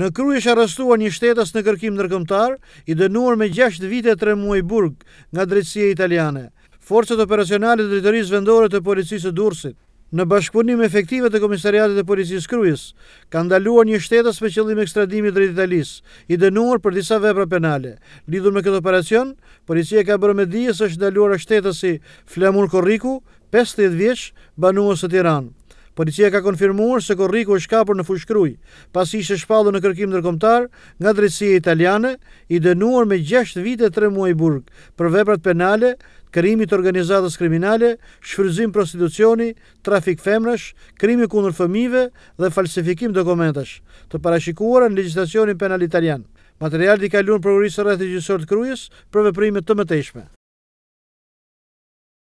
Në kruj është arrestuar një shtetas në kërkim nërkëmtar, i dënuar me 6 vite 3 muaj burg nga drejtsie italiane, forcët operacionalit dritërisë vendore të policisë dursit. Në bashkëpunim efektive të komisariatit e policisë krujës, ka ndaluar një shtetas me qëllim ekstradimit drejt italisë, i dënuar për disa vepra penale. Lidhur me këtë operacion, policia ka bërë me dijes është ndaluar shtetasi Flamur Korriku, 50 vjeç, banuës të tiranë. Policia ka konfirmuar se korriku është kapur në fushkruj, pasi ishe shpallu në kërkim nërkomtar nga drejtësia italiane, i dënuar me 6 vite 3 muaj burg për veprat penale, krimi të organizatës kriminale, shfryzim prostitucioni, trafik femrësh, krimi kundër fëmive dhe falsifikim dokumentash, të parashikuara në legislacionin penal italian. Materiali ka luën prokurisë rreth i gjysor të krujës për veprime të mëtejshme.